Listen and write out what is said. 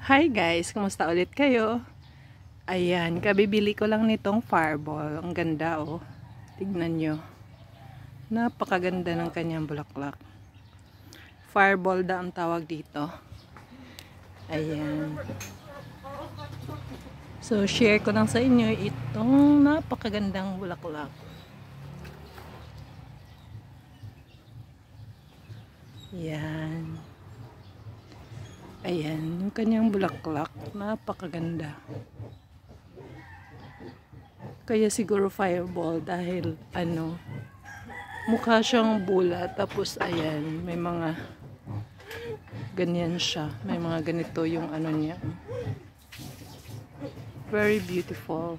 Hi guys, kumusta ulit kayo? Ayan, kabibili ko lang nitong fireball. Ang ganda oh. Tignan nyo. Napakaganda ng kanyang bulaklak. Fireball da ang tawag dito. Ayan. So, share ko lang sa inyo itong napakagandang bulaklak. Ayan. Ayan. Ayan, yung kanyang bulaklak. Napakaganda. Kaya siguro fireball dahil ano, mukha siyang bula. Tapos ayan, may mga ganyan siya. May mga ganito yung ano niya. Very beautiful.